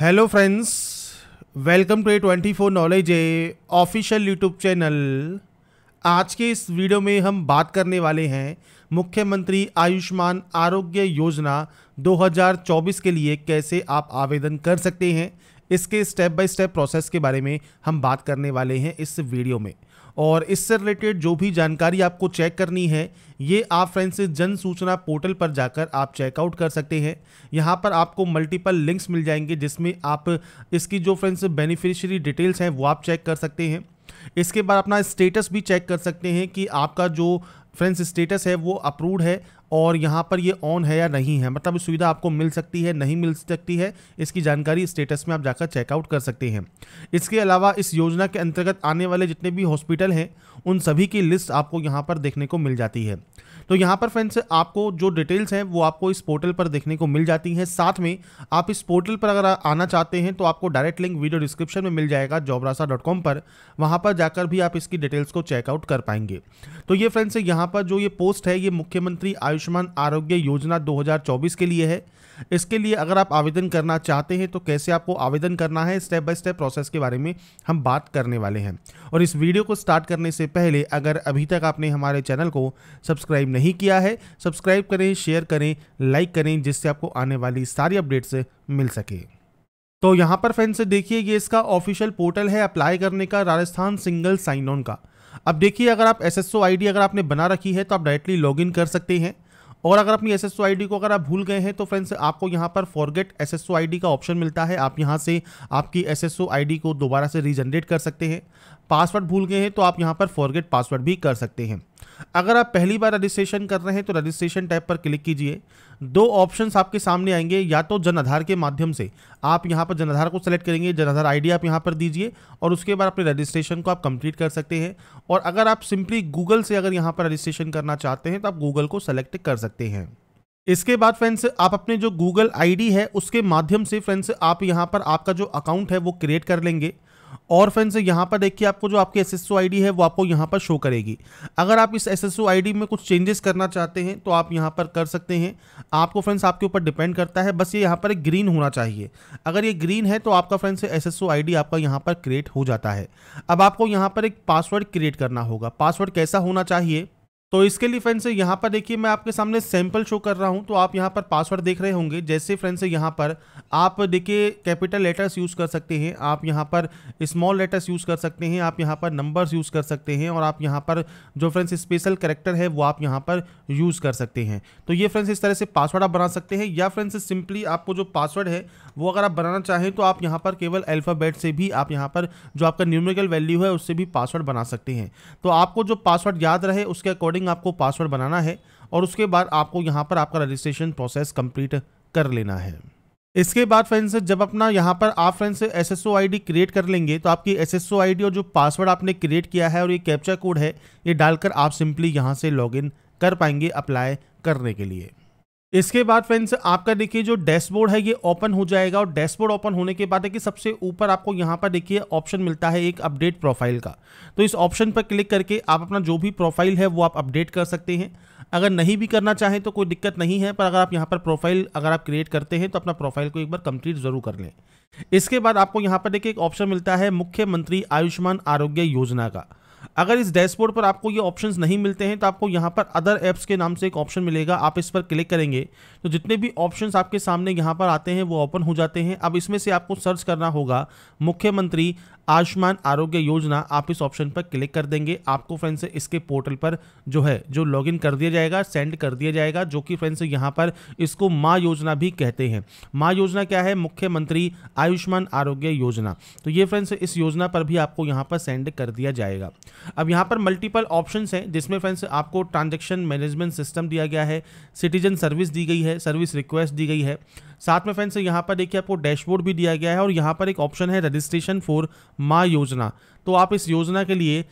hello friends welcome to A twenty four knowledge A official YouTube channel आज के इस video में हम बात करने वाले हैं मुख्यमंत्री आयुष्मान आरोग्य योजना 2024 के लिए कैसे आप आवेदन कर सकते हैं इसके स्टेप बाय स्टेप प्रोसेस के बारे में हम बात करने वाले हैं इस वीडियो में और इससे रिलेटेड जो भी जानकारी आपको चेक करनी है ये आप फ्रेंड्स जन सूचना पोर्टल पर जाकर आप चेकआउट कर सकते हैं यहाँ पर आपको मल्टीपल लिंक्स मिल जाएंगे जिसमें आप इसकी जो फ्रेंड्स बेनिफिशियरी डिटेल्स हैं वो आप चेक कर सकते हैं इसके बाद अपना स्टेटस भी चेक कर सकते हैं कि आपका जो फ्रेंड्स स्टेटस है वो अप्रूव्ड है और यहाँ पर ये ऑन है या नहीं है मतलब सुविधा आपको मिल सकती है नहीं मिल सकती है इसकी जानकारी स्टेटस में आप जाकर चेकआउट कर सकते हैं इसके अलावा इस योजना के अंतर्गत आने वाले जितने भी हॉस्पिटल हैं उन सभी की लिस्ट आपको यहाँ पर देखने को मिल जाती है तो यहाँ पर फ्रेंड्स आपको जो डिटेल्स हैं वो आपको इस पोर्टल पर देखने को मिल जाती हैं साथ में आप इस पोर्टल पर अगर आना चाहते हैं तो आपको डायरेक्ट लिंक वीडियो डिस्क्रिप्शन में मिल जाएगा जॉबरासा पर वहाँ पर जाकर भी आप इसकी डिटेल्स को चेकआउट कर पाएंगे तो ये फ्रेंड्स यहाँ पर जो ये पोस्ट है ये मुख्यमंत्री आयुष्मान आरोग्य योजना दो के लिए है इसके लिए अगर आप आवेदन करना चाहते हैं तो कैसे आपको आवेदन करना है स्टेप बाय स्टेप प्रोसेस के बारे में हम बात करने वाले हैं और इस वीडियो को स्टार्ट करने से पहले अगर अभी तक आपने हमारे चैनल को सब्सक्राइब नहीं किया है सब्सक्राइब करें शेयर करें लाइक करें जिससे आपको आने वाली सारी अपडेट्स मिल सके तो यहाँ पर फ्रेंड्स देखिए ये इसका ऑफिशियल पोर्टल है अप्लाई करने का राजस्थान सिंगल साइन ऑन का अब देखिए अगर आप एस एस अगर आपने बना रखी है तो आप डायरेक्टली लॉगिन कर सकते हैं और अगर अपनी एस एस को अगर आप भूल गए हैं तो फ्रेंड्स आपको यहाँ पर फॉरगेट एस एस का ऑप्शन मिलता है आप यहाँ से आपकी एस एस को दोबारा से रीजनरेट कर सकते हैं पासवर्ड भूल गए हैं तो आप यहाँ पर फॉरगेट पासवर्ड भी कर सकते हैं अगर आप पहली बार रजिस्ट्रेशन कर रहे हैं तो रजिस्ट्रेशन टैब पर क्लिक कीजिए दो ऑप्शन आपके सामने आएंगे या तो जन आधार के माध्यम से आप यहाँ पर जन आधार को सेलेक्ट करेंगे जन आधार आई आप यहाँ पर दीजिए और उसके बाद अपने रजिस्ट्रेशन को आप कंप्लीट कर सकते हैं और अगर आप सिंपली गूगल से अगर यहाँ पर रजिस्ट्रेशन करना चाहते हैं तो आप गूगल को सेलेक्ट कर सकते हैं इसके बाद फ्रेंड्स आप अपने जो गूगल आईडी है उसके माध्यम से फ्रेंड्स आप यहाँ पर आपका जो अकाउंट है वो क्रिएट कर लेंगे और फ्रेंड्स यहाँ पर देखिए आपको जो आपकी एस एस है वो आपको यहाँ पर शो करेगी अगर आप इस एस एस में कुछ चेंजेस करना चाहते हैं तो आप यहाँ पर कर सकते हैं आपको फ्रेंड्स आपके ऊपर डिपेंड करता है बस ये यहाँ पर ग्रीन होना चाहिए अगर ये ग्रीन है तो आपका फ्रेंड्स एस एस आपका यहाँ पर क्रिएट हो जाता है अब आपको यहाँ पर एक पासवर्ड क्रिएट करना होगा पासवर्ड कैसा होना चाहिए तो इसके लिए फ्रेंड्स यहाँ पर देखिए मैं आपके सामने सैंपल शो कर रहा हूँ तो आप यहाँ पर पासवर्ड देख रहे होंगे जैसे फ्रेंड्स यहाँ पर आप देखिए कैपिटल लेटर्स यूज़ कर सकते हैं आप यहाँ पर स्मॉल लेटर्स यूज़ कर सकते हैं आप यहाँ पर नंबर्स यूज़ कर सकते हैं और आप यहाँ पर जो फ्रेंड्स स्पेशल करेक्टर है वो आप यहाँ पर यूज़ कर सकते हैं तो ये फ्रेंड्स इस तरह से पासवर्ड आप बना सकते हैं या फ्रेंड्स सिंपली आपको जो पासवर्ड है वो अगर आप बनाना चाहें तो आप यहाँ पर केवल अल्फ़ाबेट से भी आप यहाँ पर जो आपका न्यूमेरिकल वैल्यू है उससे भी पासवर्ड बना सकते हैं तो आपको जो पासवर्ड याद रहे उसके अकॉर्डिंग अकॉर्डिंग आपको पासवर्ड बनाना है और उसके बाद आपको यहाँ पर आपका रजिस्ट्रेशन प्रोसेस कंप्लीट कर लेना है इसके बाद फ्रेंड्स जब अपना यहाँ पर आप फ्रेंड्स एस एस क्रिएट कर लेंगे तो आपकी एस एस और जो पासवर्ड आपने क्रिएट किया है और ये कैप्चर कोड है ये डालकर आप सिंपली यहाँ से लॉग कर पाएंगे अप्लाई करने के लिए इसके बाद फ्रेंड्स आपका देखिए जो डैशबोर्ड है ये ओपन हो जाएगा और डैशबोर्ड ओपन होने के बाद है कि सबसे ऊपर आपको यहाँ पर देखिए ऑप्शन मिलता है एक अपडेट प्रोफाइल का तो इस ऑप्शन पर क्लिक करके आप अपना जो भी प्रोफाइल है वो आप अपडेट कर सकते हैं अगर नहीं भी करना चाहें तो कोई दिक्कत नहीं है पर अगर आप यहाँ पर प्रोफाइल अगर आप क्रिएट करते हैं तो अपना प्रोफाइल को एक बार कंप्लीट ज़रूर कर लें इसके बाद आपको यहाँ पर देखिए एक ऑप्शन मिलता है मुख्यमंत्री आयुष्मान आरोग्य योजना का अगर इस डैशबोर्ड पर आपको ये ऑप्शंस नहीं मिलते हैं तो आपको यहाँ पर अदर ऐप्स के नाम से एक ऑप्शन मिलेगा आप इस पर क्लिक करेंगे तो जितने भी ऑप्शंस आपके सामने यहाँ पर आते हैं वो ओपन हो जाते हैं अब इसमें से आपको सर्च करना होगा मुख्यमंत्री आयुष्मान आरोग्य योजना आप इस ऑप्शन पर क्लिक कर देंगे आपको फ्रेंड्स इसके पोर्टल पर जो है जो लॉगिन कर दिया जाएगा सेंड कर दिया जाएगा जो कि फ्रेंड्स यहाँ पर इसको माँ योजना भी कहते हैं माँ योजना क्या है मुख्यमंत्री आयुष्मान आरोग्य योजना तो ये फ्रेंड्स इस योजना पर भी आपको यहाँ पर सेंड कर दिया जाएगा अब यहाँ पर मल्टीपल ऑप्शन हैं जिसमें फ्रेंड्स आपको ट्रांजेक्शन मैनेजमेंट सिस्टम दिया गया है सिटीजन सर्विस दी गई है सर्विस रिक्वेस्ट दी गई है साथ में फ्रेंड्स यहाँ पर देखिए आपको डैशबोर्ड भी दिया गया है और यहाँ पर एक ऑप्शन है रजिस्ट्रेशन फॉर माँ योजना तो आप इस योजना के लिए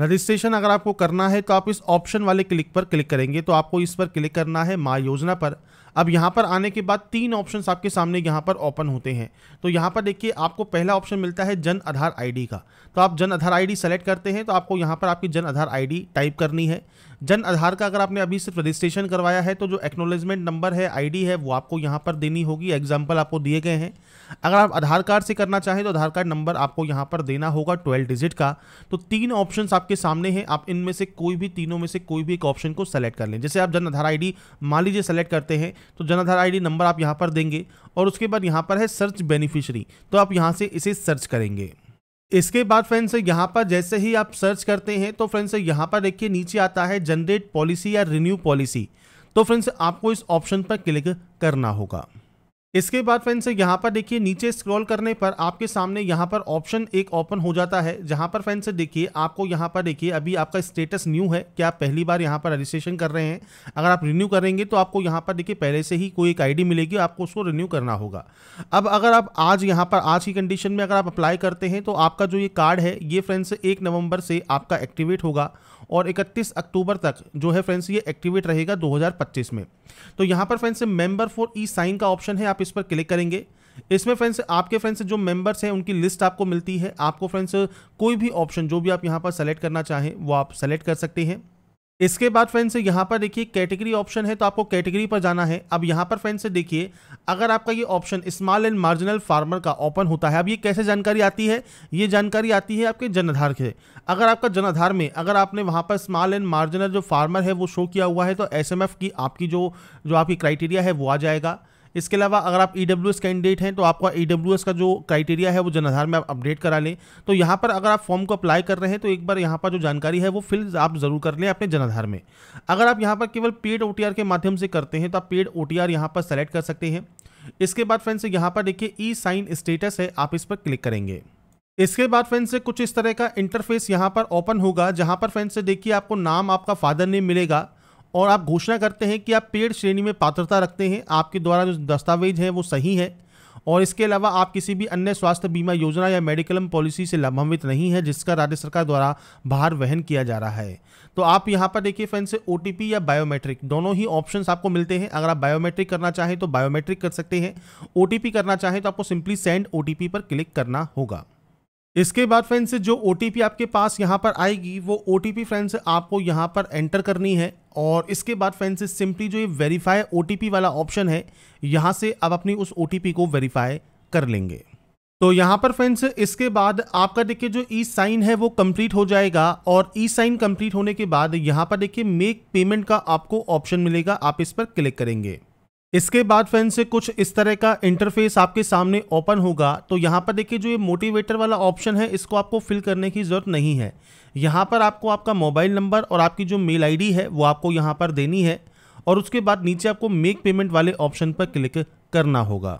रजिस्ट्रेशन अगर आपको करना है तो आप इस ऑप्शन वाले क्लिक पर क्लिक करेंगे तो आपको इस पर क्लिक करना है माँ योजना पर अब यहाँ पर आने के बाद तीन ऑप्शन आपके सामने यहाँ पर ओपन होते हैं तो यहाँ पर देखिए आपको पहला ऑप्शन मिलता है जन आधार आईडी का तो आप जन आधार आईडी सेलेक्ट करते हैं तो आपको यहाँ पर आपकी जन आधार आईडी टाइप करनी है जन आधार का अगर आपने अभी सिर्फ रजिस्ट्रेशन करवाया है तो जो एक्नोलेजमेंट नंबर है आईडी है वो आपको यहाँ पर देनी होगी एग्जाम्पल आपको दिए गए हैं अगर आप आधार कार्ड से करना चाहें तो आधार कार्ड नंबर आपको यहाँ पर देना होगा ट्वेल्व डिजिट का तो तीन ऑप्शन आपके सामने हैं आप इनमें से कोई भी तीनों में से कोई भी एक ऑप्शन को सेलेक्ट कर लें जैसे आप जन आधार आई मान लीजिए सेलेक्ट करते हैं तो जनाधार आईडी नंबर आप यहाँ पर देंगे और उसके बाद यहाँ पर है सर्च बेनिफिशरी तो आप यहाँ से इसे सर्च करेंगे इसके बाद फ्रेंड्स यहाँ पर जैसे ही आप सर्च करते हैं तो फ्रेंड्स यहाँ पर देखिए नीचे आता है जनरेट पॉलिसी या रिन्यू पॉलिसी तो फ्रेंड्स आपको इस ऑप्शन पर क्लिक करना होगा इसके बाद फ्रेंड्स यहाँ पर देखिए नीचे स्क्रॉल करने पर आपके सामने यहाँ पर ऑप्शन एक ओपन हो जाता है जहाँ पर फ्रेंड्स देखिए आपको यहाँ पर देखिए अभी आपका स्टेटस न्यू है क्या आप पहली बार यहाँ पर रजिस्ट्रेशन कर रहे हैं अगर आप रिन्यू करेंगे तो आपको यहाँ पर देखिए पहले से ही कोई एक आई मिलेगी आपको उसको रिन्यू करना होगा अब अगर आप आज यहाँ पर आज की कंडीशन में अगर आप अप्लाई करते हैं तो आपका जो ये कार्ड है ये फ्रेंड्स एक नवम्बर से आपका एक्टिवेट होगा और 31 अक्टूबर तक जो है फ्रेंड्स ये एक्टिवेट रहेगा 2025 में तो यहाँ पर friends member for E sign का ऑप्शन है आप इस पर क्लिक करेंगे इसमें फ्रेंड्स आपके फ्रेंड्स जो मेंबर्स हैं उनकी लिस्ट आपको मिलती है आपको फ्रेंड्स कोई भी ऑप्शन जो भी आप यहाँ पर सेलेक्ट करना चाहें वो आप सेलेक्ट कर सकते हैं इसके बाद फ्रेंड्स यहाँ पर देखिए कैटेगरी ऑप्शन है तो आपको कैटेगरी पर जाना है अब यहाँ पर फ्रेंड्स देखिए अगर आपका ये option small and marginal farmer का ओपन होता है अब ये कैसे जानकारी आती है ये जानकारी आती है आपके जनाधार के अगर आपका जनाधार में अगर आपने वहाँ पर स्मॉल एंड मार्जिनल जो फार्मर है वो शो किया हुआ है तो एस की आपकी जो जो आपकी क्राइटेरिया है वो आ जाएगा इसके अलावा अगर आप ई एस कैंडिडेट हैं तो आपका ई e डब्ल्यू एस का जो क्राइटेरिया है वो जन आधार में आप अपडेट करा लें तो यहाँ पर अगर आप फॉर्म को अप्लाई कर रहे हैं तो एक बार यहाँ पर जो जानकारी है वो फिल आप ज़रूर कर लें अपने जन आधार में अगर आप यहाँ पर केवल पेड ओ के माध्यम से करते हैं तो आप पेड ओ टी यहाँ पर सेलेक्ट कर सकते हैं इसके बाद फ्रेंड्स यहाँ पर देखिए ई साइन स्टेटस है आप इस पर क्लिक करेंगे इसके बाद फ्रेंड से कुछ इस तरह का इंटरफेस यहाँ पर ओपन होगा जहाँ पर फ्रेंड से देखिए आपको नाम आपका फादर नेम मिलेगा और आप घोषणा करते हैं कि आप पेड़ श्रेणी में पात्रता रखते हैं आपके द्वारा जो दस्तावेज है वो सही है और इसके अलावा आप किसी भी अन्य स्वास्थ्य बीमा योजना या मेडिकलम पॉलिसी से लाभान्वित नहीं है जिसका राज्य सरकार द्वारा भार वहन किया जा रहा है तो आप यहाँ पर देखिए फ्रेंड से ओ या बायोमेट्रिक दोनों ही ऑप्शन आपको मिलते हैं अगर आप बायोमेट्रिक करना चाहें तो बायोमेट्रिक कर सकते हैं ओ करना चाहें तो आपको सिंपली सेंड ओ पर क्लिक करना होगा इसके बाद फ्रेंड्स जो ओ आपके पास यहाँ पर आएगी वो ओ टी फ्रेंड्स आपको यहाँ पर एंटर करनी है और इसके बाद फ्रेंड्स सिंपली जो ये वेरीफाई ओ वाला ऑप्शन है यहाँ से आप अपनी उस ओ को वेरीफाई कर लेंगे तो यहाँ पर फ्रेंड्स इसके बाद आपका देखिए जो ई साइन है वो कंप्लीट हो जाएगा और ई साइन कंप्लीट होने के बाद यहाँ पर देखिए मेक पेमेंट का आपको ऑप्शन मिलेगा आप इस पर क्लिक करेंगे इसके बाद फ्रेंड से कुछ इस तरह का इंटरफेस आपके सामने ओपन होगा तो यहाँ पर देखिए जो ये मोटिवेटर वाला ऑप्शन है इसको आपको फिल करने की ज़रूरत नहीं है यहाँ पर आपको आपका मोबाइल नंबर और आपकी जो मेल आईडी है वो आपको यहाँ पर देनी है और उसके बाद नीचे आपको मेक पेमेंट वाले ऑप्शन पर क्लिक करना होगा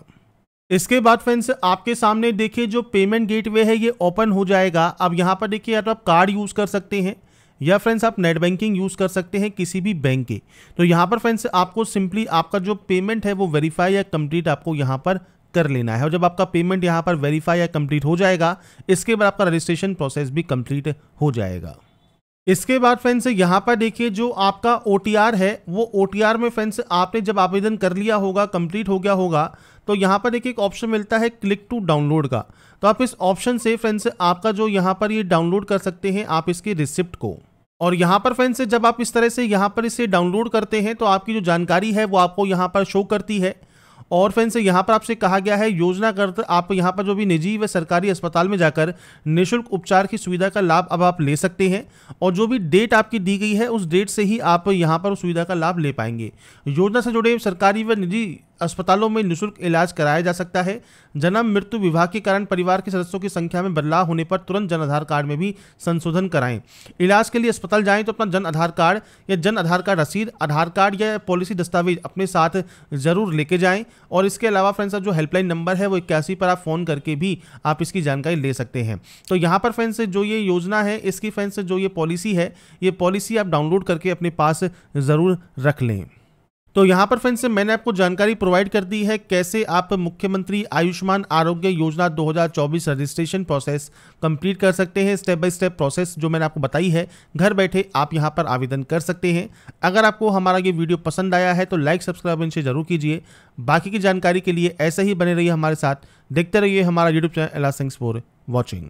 इसके बाद फ्रेंड्स आपके सामने देखिए जो पेमेंट गेटवे है ये ओपन हो जाएगा अब यहाँ पर देखिए आप कार्ड यूज़ कर सकते हैं या फ्रेंड्स आप नेट बैंकिंग यूज़ कर सकते हैं किसी भी बैंक के तो यहाँ पर फ्रेंड्स आपको सिंपली आपका जो पेमेंट है वो वेरीफाई या कंप्लीट आपको यहाँ पर कर लेना है और जब आपका पेमेंट यहाँ पर वेरीफाई या कंप्लीट हो जाएगा इसके बाद आपका रजिस्ट्रेशन प्रोसेस भी कंप्लीट हो जाएगा इसके बाद फ्रेंड्स यहाँ पर देखिए जो आपका ओ है वो ओ में फ्रेंड्स आपने जब आवेदन कर लिया होगा कंप्लीट हो गया होगा तो यहाँ पर देखिए एक ऑप्शन मिलता है क्लिक टू डाउनलोड का तो आप इस ऑप्शन से फ्रेंड्स आपका जो यहाँ पर ये यह डाउनलोड कर सकते हैं आप इसके रिसिप्ट को और यहाँ पर फ्रेंड्स जब आप इस तरह से यहाँ पर इसे डाउनलोड करते हैं तो आपकी जो जानकारी है वो आपको यहाँ पर शो करती है और फ्रेंड्स यहाँ पर आपसे कहा गया है योजना कर आप यहाँ पर जो भी निजी व सरकारी अस्पताल में जाकर निःशुल्क उपचार की सुविधा का लाभ अब आप ले सकते हैं और जो भी डेट आपकी दी गई है उस डेट से ही आप यहाँ पर उस सुविधा का लाभ ले पाएंगे योजना से जुड़े सरकारी व निजी अस्पतालों में निशुल्क इलाज कराया जा सकता है जन्म मृत्यु विभाग के कारण परिवार के सदस्यों की संख्या में बदलाव होने पर तुरंत जन आधार कार्ड में भी संशोधन कराएं इलाज के लिए अस्पताल जाएं तो अपना जन आधार कार्ड या जन आधार कार्ड रसीद आधार कार्ड या पॉलिसी दस्तावेज अपने साथ जरूर लेके जाएं और इसके अलावा फ्रेंड्स जो हेल्पलाइन नंबर है वो इक्यासी पर आप फ़ोन करके भी आप इसकी जानकारी ले सकते हैं तो यहाँ पर फ्रेंड्स जो ये योजना है इसकी फ्रेंड्स जो ये पॉलिसी है ये पॉलिसी आप डाउनलोड करके अपने पास ज़रूर रख लें तो यहाँ पर फ्रेंड्स मैंने आपको जानकारी प्रोवाइड कर दी है कैसे आप मुख्यमंत्री आयुष्मान आरोग्य योजना 2024 रजिस्ट्रेशन प्रोसेस कंप्लीट कर सकते हैं स्टेप बाय स्टेप प्रोसेस जो मैंने आपको बताई है घर बैठे आप यहाँ पर आवेदन कर सकते हैं अगर आपको हमारा ये वीडियो पसंद आया है तो लाइक सब्सक्राइब इनसे जरूर कीजिए बाकी की जानकारी के लिए ऐसे ही बने रहिए हमारे साथ देखते रहिए हमारा यूट्यूब चैनल एला फॉर वॉचिंग